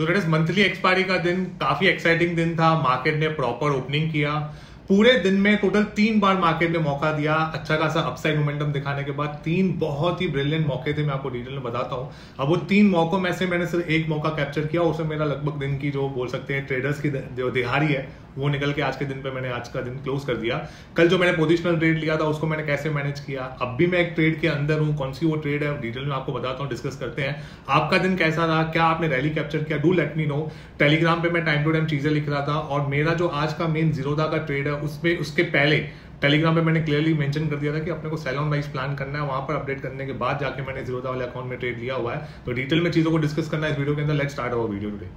is monthly expiry का दिन काफी एक्साइटिंग दिन था मार्केट ने प्रॉपर ओपनिंग किया पूरे दिन में टोटल तीन बार मार्केट ने मौका दिया अच्छा खासा अपसाइड मोमेंटम दिखाने के बाद तीन बहुत ही ब्रिलियंट मौके थे मैं आपको डिटेल में बताता हूँ अब वो तीन मौकों में से मैंने सिर्फ एक मौका कैप्चर किया उसमें मेरा लगभग दिन की जो बोल सकते हैं ट्रेडर्स की जो दिहाड़ी है वो निकल के आज के दिन पे मैंने आज का दिन क्लोज कर दिया कल जो मैंने पोजिशनल ट्रेड लिया था उसको मैंने कैसे मैनेज किया अब भी मैं एक ट्रेड के अंदर हूँ कौन सी वो ट्रेड है डिटेल में आपको बताता हूँ डिस्कस करते हैं आपका दिन कैसा रहा क्या आपने रैली कैप्चर किया do let me know Telegram पे मैं टाइम टू टाइम चीजें लिख रहा था और मेरा जो आज का मेन जीरोदा का ट्रेड है उसमें उसके पहले टेलीग्राम पे मैंने क्लियरली मेंशन कर दिया था कि अपने को सैलॉन वाइज प्लान करना है वहां पर अपडेट करने के बाद जाके मैंने जीरोदा वाले अकाउंट में ट्रेड लिया हुआ है तो डिटेल में चीजों को डिस्कस करना है इस वीडियो के अंदर लेट स्टार्ट हुआ वीडियो टुडे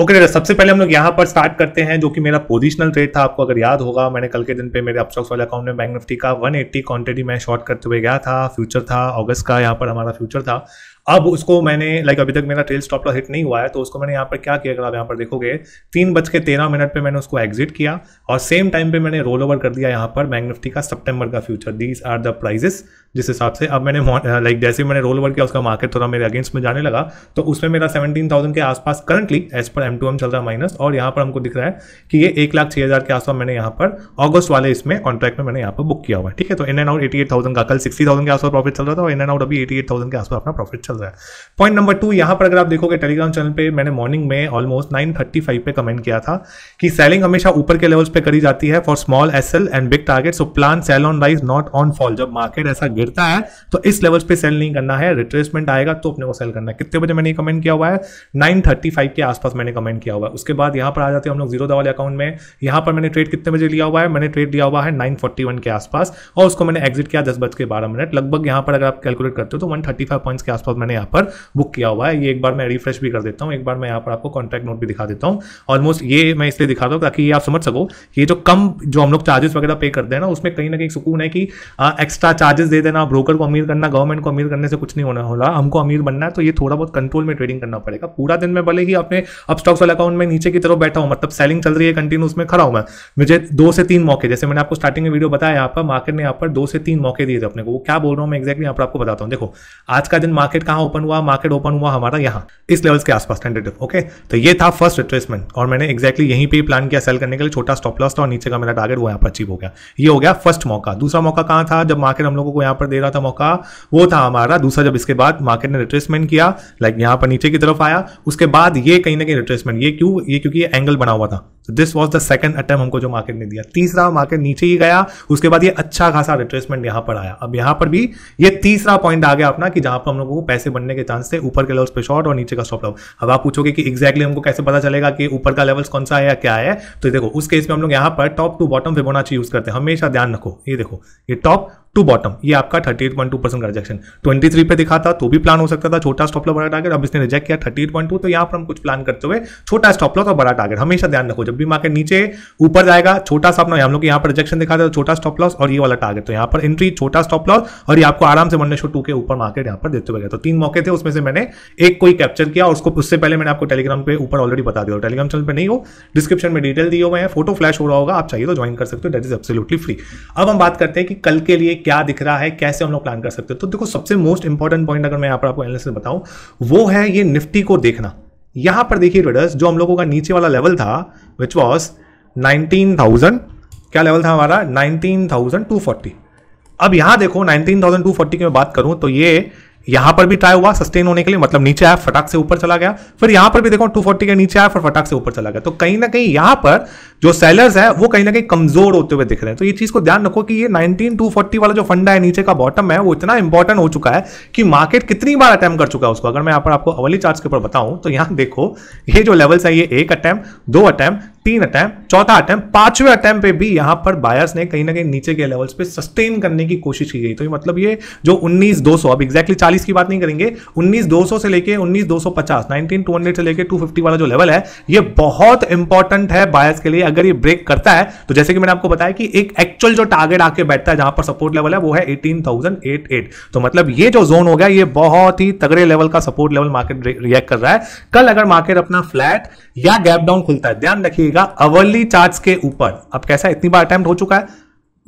ओके okay, तो सबसे पहले हम लोग यहाँ पर स्टार्ट करते हैं जो कि मेरा पोजिशनल ट्रेड था आपको अगर याद होगा मैंने कल के दिन पे मेरे अपस्टॉक्स वाले अकाउंट में बैंक निफ्टी का 180 क्वांटिटी मैं शॉर्ट करते हुए गया था फ्यूचर था अगस्त का यहाँ पर हमारा फ्यूचर था अब उसको मैंने लाइक अभी तक मेरा ट्रेल स्टॉप लॉस हिट नहीं हुआ है तो उसको मैंने यहाँ पर क्या किया अगर आप यहाँ पर देखोगे तीन बज के तेरह मिनट पर मैंने उसको एग्जिट किया और सेम टाइम पर मैंने रोल ओवर कर दिया यहाँ पर बैंक निफ्टी का सितंबर का future these are the prices जिस हिसाब से अब मैंने लाइक uh, जैसे मैंने रोल ओवर किया उसका मार्केट थोड़ा मेरे अगेंस्ट में जाने लगा तो उसमें मेरा सेवेंटीन थाउजेंड के आसपास करंटली एज पर एम टू एम चल रहा है माइनस और यहाँ पर हमको दिख रहा है कि ये एक लाख छह हज़ार के आसपास मैंने यहाँ पर अगस्त वाले इसमें कॉन्ट्रैक्ट में मैंने यहाँ पर बुक किया हुआ है ठीक है तो in and out eighty eight thousand का कल सिक्सटी थाउजेंड के आसपास प्रॉफिट चल रहा था और इन एंड आउट अभी एटी एट थाउजेंड के आसपास अपना प्रॉफिट चल चल रहा है पॉइंट नंबर टू यहां पर अगर आप देखोगे टेलीग्राम चैनल पे मैंने मॉर्निंग में ऑलमोस्ट नाइन थर्टी फाइव पे कमेंट किया था कि सेलिंग हमेशा ऊपर के लेवल्स पे करी जाती है for small S L and big target so plan sell on rise not on fall जब मार्केट ऐसा गिरता है तो इस लेवल्स पे सेल नहीं करना है रिट्रेसमेंट आएगा तो अपने को सेल करना है कितने बजे मैंने कमेंट किया हुआ है नाइन के आसपास मैंने कमेंट किया हुआ है उसके बाद यहां पर आ जाते हैं हम लोग जीरो वाले अकाउंट में यहां पर मैंने ट्रेड कितने बजे लिया हुआ है मैंने ट्रेड लिया हुआ है नाइन के आसपास और उसको मैंने एग्जिट किया दस बज के बारह मिनट लगभग यहां पर अगर आप कैलकुलेट करते हो तो वन थर्टी फाइव पॉइंट्स के आसपास मैंने यहाँ पर बुक किया हुआ है ये एक बार मैं रिफ्रेश भी कर देता हूँ एक बार मैं यहाँ पर आपको कॉन्टैक्ट नोट भी दिखा देता हूँ ऑलमोस्ट ये मैं इसलिए दिखाता हूँ ताकि ये आप समझ सको ये जो कम जो हम लोग चार्जेस वगैरह पे करते हैं ना उसमें कहीं ना कहीं सुकून है कि एक्स्ट्रा चार्जेस दे देना ब्रोकर को अमीर करना गवर्नमेंट को अमीर करने से कुछ नहीं होना होगा हमको अमीर बनना है तो ये थोड़ा बहुत कंट्रोल में ट्रेडिंग करना पड़ेगा पूरा दिन में भले ही अपने अब स्टॉक्स वाले अकाउंट में नीचे की तरफ बैठा हूँ मतलब सेलिंग चल रही है कंटिन्यू उसमें खड़ा हूँ मैं मुझे दो से तीन मौके जैसे मैंने आपको स्टार्टिंग में वीडियो बताया यहाँ पर मार्केट ने यहाँ पर दो से तीन मौके दिए थे अपने को वो क्या बोल रहा हूँ मैं एक्जैक्टली यहाँ पर आपको बताता हूँ देखो आज का दिन मार्केट का कहाँ ओपन हुआ मार्केट ओपन हुआ हमारा यहाँ इस लेवल्स के आसपास टेंटेटिव ओके तो ये था फर्स्ट रिट्रेसमेंट और मैंने एक्जैक्टली यहीं पे प्लान किया सेल करने के लिए छोटा स्टॉप लॉस था और नीचे का मेरा टारगेट वो यहाँ पर अचीव हो गया ये हो गया फर्स्ट मौका दूसरा मौका कहाँ था जब मार्केट हम लोगों को यहाँ पर दे रहा था मौका वो था हमारा दूसरा जब इसके बाद मार्केट ने रिट्रेसमेंट किया लाइक यहाँ पर नीचे की तरफ आया उसके बाद ये कहीं ना कहीं रिट्रेसमेंट ये क्यों ये क्योंकि एंगल बना हुआ था this was the second attempt हमको जो मार्केट ने दिया तीसरा मार्केट नीचे ही गया उसके बाद ये अच्छा खासा रिट्रेसमेंट यहां पर आया अब यहां पर भी ये तीसरा पॉइंट आ गया अपना कि जहां पर हम लोगों को पैसे बनने के चांस थे ऊपर के लेवल्स पे शॉर्ट और नीचे का स्टॉप लॉस अब आप पूछोगे कि एक्जैक्टली exactly हमको कैसे पता चलेगा कि ऊपर का लेवल्स कौन सा है या क्या है तो देखो उस केस में हम लोग यहाँ पर top to bottom Fibonacci use करते हैं हमेशा ध्यान रखो ये देखो ये टॉप टू बॉटम ये आपका 38.2 परसेंट का रिजेक्शन 23 पे दिखा था तो भी प्लान हो सकता था छोटा स्टॉप लॉस बड़ा टारगेट अब इसने रिजेक्ट किया 38.2 तो यहाँ पर हम कुछ प्लान करते हुए छोटा स्टॉप लॉस और बड़ा टारगेट हमेशा ध्यान रखो जब भी मार्केट नीचे ऊपर जाएगा छोटा सा अपना हम लोग यहाँ पर रिजेक्शन दिखा था तो छोटा स्टॉप लॉस और ये वाला टारगेट तो यहाँ पर एंट्री छोटा स्टॉप लॉस और ये आपको आराम से बनने शो टू के ऊपर मार्केट यहाँ पर देते हुए तो तीन मौके थे उसमें से मैंने एक कोई कैप्चर किया और उसको उससे पहले मैंने आपको टेलीग्राम पे ऊपर ऑलरेडी बता दिया टेलीग्राम चैनल पर नहीं हो डिस्क्रिप्शन में डिटेल दिए हुए हैं फोटो फ्लैश हो रहा होगा आप चाहिए तो ज्वाइन कर सकते हो दैट इज एब्सोल्युटली फ्री अब हम बात करते हैं कि कल के लिए क्या दिख रहा है कैसे हम लोग प्लान कर सकते हैं तो देखो सबसे मोस्ट इंपॉर्टेंट पॉइंट अगर मैं यहाँ पर आपको एनालिसिस बताऊं वो है ये निफ्टी को देखना यहां पर देखिए ट्रेडर्स जो हम लोगों का नीचे वाला लेवल था विच वॉज नाइनटीन थाउजेंड क्या लेवल था हमारा नाइनटीन थाउजेंड टू फोर्टी अब यहां देखो नाइनटीन थाउजेंड टू फोर्टी की मैं बात करूँ तो ये यहां पर भी ट्राई हुआ सस्टेन होने के लिए मतलब नीचे आया फटाक से ऊपर चला गया फिर यहां पर भी देखो 240 के नीचे आया फिर फटाक से ऊपर चला गया तो कहीं ना कहीं यहां पर जो सेलर्स है वो कहीं ना कहीं कमजोर होते हुए दिख रहे हैं तो ये चीज को ध्यान रखो कि ये 19240 वाला जो फंडा है नीचे का बॉटम है वो इतना इंपॉर्टेंट हो चुका है कि मार्केट कितनी बार अटैम्प कर चुका है उसको अगर मैं यहां पर आपको अवली चार्ज के ऊपर बताऊं तो यहां देखो ये जो लेवल्स है ये एक अटैम्प दो अटैम्प तीन अटैम्प चौथा अटैम्प पांचवें अटैम्प पे भी यहां पर बायर्स ने कहीं ना कहीं नीचे के लेवल्स पे सस्टेन करने की कोशिश की गई तो ये मतलब ये जो 19 200 अब एग्जैक्टली 40 की बात नहीं करेंगे 19 200 से लेके 19 19250 19200 से लेके 250 वाला जो लेवल है ये बहुत इंपॉर्टेंट है बायर्स के लिए अगर ये ब्रेक करता है तो जैसे कि मैंने आपको बताया कि एक एक्चुअल जो टारगेट आके बैठता है जहां पर सपोर्ट लेवल है वो है एटीन तो मतलब ये जो जोन हो गया ये बहुत ही तगड़े लेवल का सपोर्ट लेवल मार्केट रिएक्ट कर रहा है कल अगर मार्केट अपना फ्लैट या गैप डाउन खुलता है ध्यान रखिए का अवर्ली चार्ज के ऊपर अब कैसा इतनी बार अटैम्प्ट हो चुका है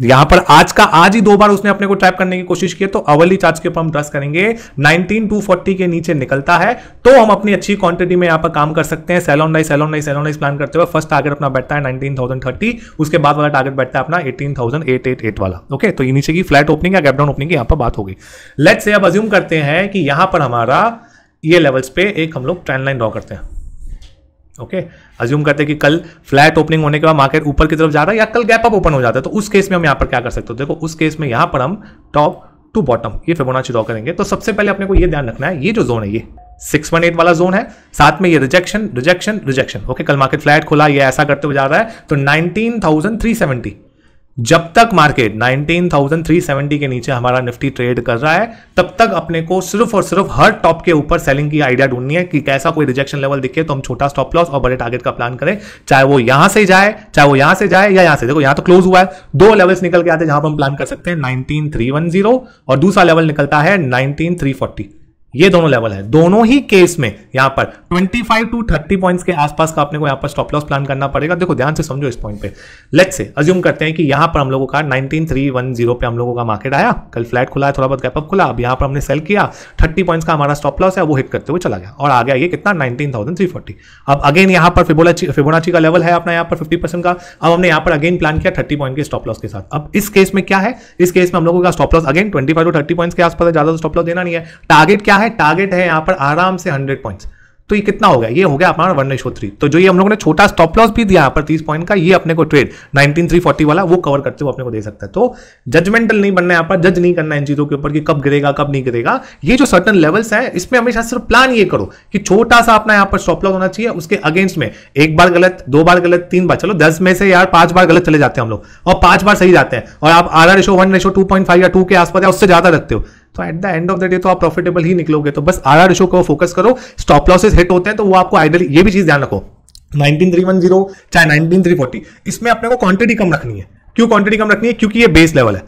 यहां पर आज का आज ही दो बार उसने अपने को ट्रैप करने की कोशिश की तो अवली चार्ज के ऊपर हम ट्रस्ट करेंगे 19240 के नीचे निकलता है तो हम अपनी अच्छी क्वांटिटी में यहां पर काम कर सकते हैं sell on rise sell on rise sell on rise plan करते हुए फर्स्ट टारगेट अपना बैठता है नाइनटीन उसके बाद वाला टारगेट बैठता है अपना एटीन वाला ओके तो ये नीचे की फ्लैट ओपनिंग या गैपडाउन ओपनिंग की यहां पर बात होगी लेट से अब अज्यूम करते हैं कि यहां पर हमारा ये लेवल्स पे एक हम लोग ट्रेंड लाइन ड्रॉ करते हैं ओके अज्यूम करते हैं कि कल फ्लैट ओपनिंग होने के बाद मार्केट ऊपर की तरफ जा रहा है या कल गैप अप ओपन हो जाता है तो उस केस में हम यहाँ पर क्या कर सकते हो देखो उस केस में यहाँ पर हम टॉप टू बॉटम ये बोना ड्रॉ करेंगे तो सबसे पहले अपने को ये ध्यान रखना है ये जो जोन है ये सिक्स एट वाला जोन है साथ में ये रिजेक्शन रिजेक्शन रिजेक्शन ओके कल मार्केट फ्लैट खुला ये ऐसा करते हुए जा रहा है तो नाइनटीन थाउजेंड थ्री सेवेंटी जब तक मार्केट 19,370 के नीचे हमारा निफ्टी ट्रेड कर रहा है तब तक अपने को सिर्फ और सिर्फ हर टॉप के ऊपर सेलिंग की आइडिया ढूंढनी है कि कैसा कोई रिजेक्शन लेवल दिखे तो हम छोटा स्टॉप लॉस और बड़े टारगेट का प्लान करें चाहे वो यहां से जाए चाहे वो यहां से जाए या यहां से देखो यहां तो क्लोज हुआ है दो लेवल्स निकल के आते हैं जहां पर हम प्लान कर सकते हैं नाइनटीन और दूसरा लेवल निकलता है नाइनटीन ये दोनों लेवल है दोनों ही केस में यहां पर 25 टू 30 पॉइंट्स के आसपास का आपने को यहां पर स्टॉप लॉस प्लान करना पड़ेगा देखो ध्यान से समझो इस पॉइंट पे लेट से अज्यूम करते हैं कि यहां पर हम लोगों का 19310 पे हम लोगों का मार्केट आया कल फ्लैट खुला है थोड़ा बहुत गैपअप खुला अब यहां पर हमने सेल किया थर्टी पॉइंट्स का हमारा स्टॉप लॉस है वो हिट करते हुए चला गया और आ गया ये कितना नाइनटीन अब अगेन यहां पर फिबोलाची फिबोनाची का लेवल है अपना यहां पर फिफ्टी का अब हमने यहां पर अगेन प्लान किया थर्टी पॉइंट के स्टॉप लॉस के साथ अब इस केस में क्या है इस केस में हम लोगों का stop loss again twenty to thirty points के आसपास ज्यादा स्टॉप तो लॉस देना नहीं है टारगेट क्या है है टारगेट है यहाँ पर आराम से हंड्रेड पॉइंट्स तो ये कितना हो गया ये हो गया हमारा वन रेशो थ्री तो जो ये हम लोगों ने छोटा स्टॉप लॉस भी दिया यहाँ पर तीस पॉइंट का ये अपने को ट्रेड नाइनटीन थ्री फोर्टी वाला वो कवर करते हुए अपने को दे सकता है तो जजमेंटल नहीं बनना यहाँ पर जज नहीं करना इन चीज़ों के ऊपर कि कब गिरेगा कब नहीं गिरेगा ये जो सर्टन लेवल्स है इसमें हमेशा सिर्फ प्लान ये करो कि छोटा सा अपना यहाँ पर स्टॉप लॉस होना चाहिए उसके अगेंस्ट में एक बार गलत दो बार गलत तीन बार चलो दस में से यार पांच बार गलत चले जाते हैं हम लोग और पांच बार सही जाते हैं और आप R ratio one ratio two point five या टू के आसपास या उससे ज्यादा रखते हो तो at the end of the day तो आप प्रॉफिटेबल ही निकलोगे तो बस आर रेशो को फोकस करो स्टॉप लॉसेस हिट होते हैं तो वो आपको आइडली ये भी चीज ध्यान रखो 19310 चाहे 19340 इसमें अपने को क्वांटिटी कम रखनी है क्यों क्वांटिटी कम रखनी है क्योंकि ये बेस लेवल है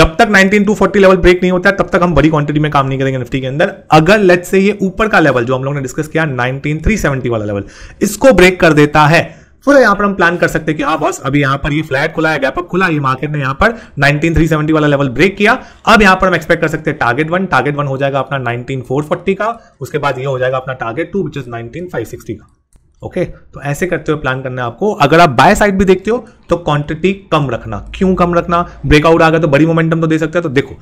जब तक 19240 लेवल ब्रेक नहीं होता तब तक हम बड़ी क्वांटिटी में काम नहीं करेंगे निफ्टी के अंदर अगर लेट से ये ऊपर का लेवल जो हम लोग ने डिस्कस किया 19370 वाला लेवल इसको ब्रेक कर देता है पूरा यहाँ पर हम प्लान कर सकते हैं कि हाँ अभी यहाँ पर ये फ्लैट खुला है गैप अप खुला ये मार्केट ने पर 19370 वाला लेवल ब्रेक किया अब पर हम एक्सपेक्ट कर सकते हैं टारगेट वन टारगेट वन हो जाएगा अपना का उसके बाद ये हो जाएगा अपना टारगेट टू विच इज का ओके okay, तो ऐसे करते हुए प्लान करना है आपको अगर आप बाय साइड भी देखते हो तो क्वांटिटी कम रखना क्यों कम रखना ब्रेकआउट आ गया तो बड़ी मोमेंटम तो दे सकते हैं तो देखो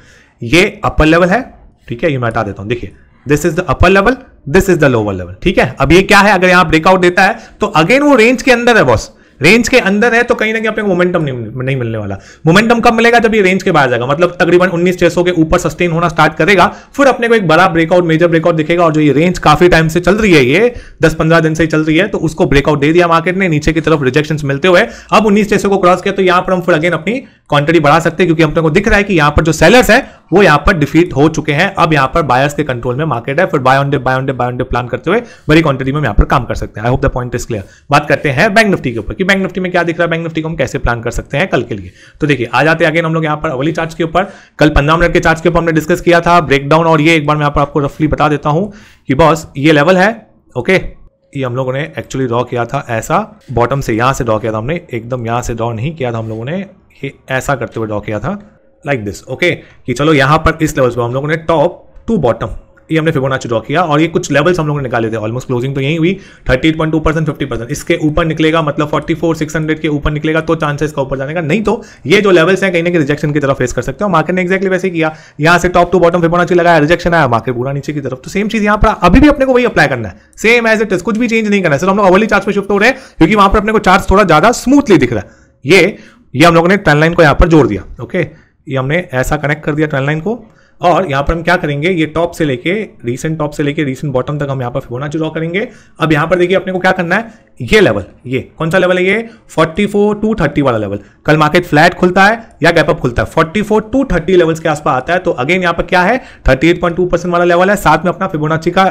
ये अपर लेवल है ठीक है ये मैं हटा देता हूं देखिए this is the upper level this is the lower level ठीक है अब ये क्या है अगर यहाँ ब्रेकआउट देता है तो अगेन वो रेंज के अंदर है बॉस रेंज के अंदर है तो कहीं ना कहीं अपने मोमेंटम नहीं, नहीं मिलने वाला मोमेंटम कब मिलेगा जब ये रेंज के बाहर जाएगा मतलब तकरीबन उन्नीस छह के ऊपर सस्टेन होना स्टार्ट करेगा फिर अपने को एक बड़ा ब्रेकआउट मेजर ब्रेकआउट दिखेगा और जो ये रेंज काफी टाइम से चल रही है ये दस पंद्रह दिन से चल रही है तो उसको ब्रेकआउट दे दिया मार्केट ने नीचे की तरफ रिजेक्शन मिलते हुए अब उन्नीस छह को क्रॉस किया तो यहां पर हम फिर अगेन अपनी क्वांटिटी बढ़ा सकते हैं क्योंकि हम को दिख रहा है कि यहाँ पर जो सेलर्स है वो यहाँ पर डिफीट हो चुके हैं अब यहाँ पर बायर्स के कंट्रोल में मार्केट है फिर buy on dip buy on dip buy on dip plan करते हुए बड़ी क्वांटिटी में यहाँ पर काम कर सकते हैं I hope the point is clear बात करते हैं बैंक निफ्टी के ऊपर कि बैंक निफ्टी में क्या दिख रहा है बैंक निफ्टी को हम कैसे प्लान कर सकते हैं कल के लिए तो देखिए आ जाते अगेन हम लोग यहाँ पर अवली चार्ज के ऊपर कल पंद्रह मिनट के चार्ज के ऊपर हमने डिस्कस किया था ब्रेकडाउन और ये एक बार मैं यहाँ पर आपको रफली बता देता हूँ कि बॉस ये लेवल है ओके ये हम लोगों ने एक्चुअली ड्रॉ किया था ऐसा बॉटम से यहां से ड्रॉ किया था हमने एकदम यहां से ड्रॉ नहीं किया था हम लोगों ने ये ऐसा करते हुए ड्रॉ किया था लाइक दिस ओके कि चलो यहाँ पर इस लेवल पर हम लोगों ने टॉप टू बॉटम ये हमने फिबोनाची ड्रॉ किया और ये कुछ लेवल्स हम लोगों ने निकाले थे ऑलमोस्ट क्लोजिंग तो यही हुई 38.2 परसेंट फिफ्टी परसेंट इसके ऊपर निकलेगा मतलब 44 600 के ऊपर निकलेगा तो चांसेस का ऊपर जाने का नहीं तो ये जो लेवल्स हैं कहीं ना कहीं रिजेक्शन की तरफ फेस कर सकते हो मार्केट ने एक्जैक्टली वैसे किया यहाँ से टॉप टू बॉटम फिबोनाची लगाया रिजेक्शन आया मार्केट पूरा नीचे की तरफ तो सेम चीज यहाँ पर अभी भी अपने को वही अप्लाई करना है सेम एज इट इज कुछ भी चेंज नहीं करना है सिर्फ हम लोग अवली चार्ज पर शिफ्ट हो रहे हैं क्योंकि वहां पर अपने को चार्ज थोड़ा ज्यादा स्मूथली दिख रहा है ये ये हम लोगों ने ट्रेन लाइन को यहाँ पर जोड़ दिया ओके ये हमने ऐसा कनेक्ट कर दिया ट्रेन लाइन को और यहाँ पर हम क्या करेंगे ये टॉप से लेके रीसेंट टॉप से लेके रीसेंट बॉटम तक हम यहाँ पर फिबोनाची ड्रॉ करेंगे अब यहाँ पर देखिए अपने को क्या करना है ये लेवल ये कौन सा लेवल है ये 44 टू 30 वाला लेवल कल मार्केट फ्लैट खुलता है या गैपअप खुलता है 44 टू 30 लेवल्स के आसपास आता है तो अगेन यहां पर क्या है 38.2 परसेंट वाला लेवल है साथ में अपना फिबोनाची का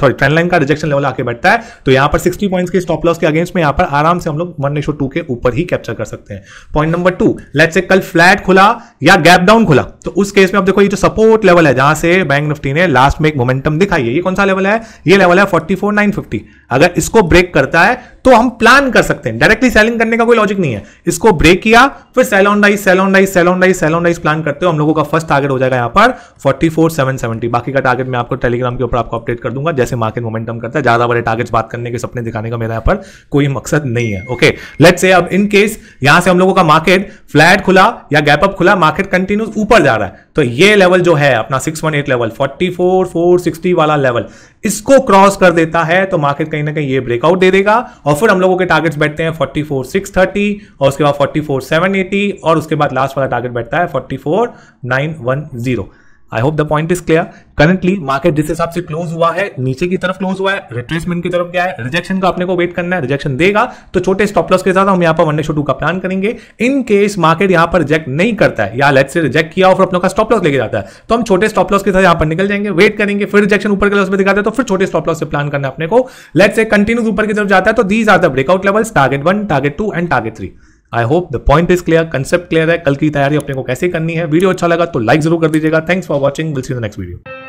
सॉरी ट्रेंड लाइन का रिजेक्शन लेवल आके बैठता है तो यहां पर सिक्सटी पॉइंट के स्टॉप लॉस के अगेंस्ट में यहां पर आराम से हम लोग वन रेशो टू के ऊपर ही कैप्चर कर सकते हैं पॉइंट नंबर टू लेट से कल फ्लैट खुला या गैप डाउन खुला तो उस केस में आप देखो ये जो सपोर्ट लेवल है जहां से बैंक निफ्टी ने लास्ट में एक मोमेंटम दिखाई है ये कौन सा लेवल है ये लेवल है फोर्टी अगर इसको ब्रेक करता है तो हम प्लान कर सकते हैं डायरेक्टली सेलिंग करने का कोई लॉजिक नहीं है इसको ब्रेक किया फिर sell on rise sell on rise sell on rise sell on rise plan करते हो हम लोगों का फर्स्ट टारगेट हो जाएगा यहाँ पर फोर्टी फोर सेवन सेवेंटी बाकी का टारगेट मैं आपको टेलीग्राम के ऊपर आपको अपडेट कर दूंगा जैसे मार्केट मोमेंटम करता है ज्यादा बड़े टारगेट्स बात करने के सपने दिखाने का मेरा यहाँ पर कोई मकसद नहीं है ओके लेट से अब इन केस यहां से हम लोगों का मार्केट फ्लैट खुला या गैप अप खुला मार्केट कंटिन्यूस ऊपर जा रहा है तो ये लेवल जो है अपना 618 लेवल 44 460 वाला लेवल इसको क्रॉस कर देता है तो मार्केट कहीं ना कहीं ये ब्रेकआउट दे देगा और फिर हम लोगों के टारगेट्स बैठते हैं 44,630 और उसके बाद 44,780 और उसके बाद लास्ट वाला टारगेट बैठता है 44,910 I hope the point is clear currently market जिस हिसाब से क्लोज हुआ है नीचे की तरफ क्लोज हुआ है रिट्रेसमेंट की तरफ गया है रिजेक्शन का अपने को वेट करना है रिजेक्शन देगा तो छोटे स्टॉप लॉस के साथ हम यहाँ पर वन शो टू का प्लान करेंगे इन केस मार्केट यहाँ पर रिजेक्ट नहीं करता है या लेट से रिजेक्ट किया और अपने का स्टॉप लॉस लेके जाता है तो हम छोटे स्टॉप लॉस के साथ यहाँ पर निकल जाएंगे वेट करेंगे फिर रिजेक्शन ऊपर के लॉस में दिखाते हैं तो फिर छोटे स्टॉप लॉस से प्लान करना है अपने को लेट से कंटिन्यूस ऊपर की तरफ जाता है तो these are the breakout levels target one target two and target three I hope the point is clear concept clear है कल की तैयारी अपने को कैसे करनी है वीडियो अच्छा लगा तो लाइक जरूर कर दीजिएगा thanks for watching will see the next video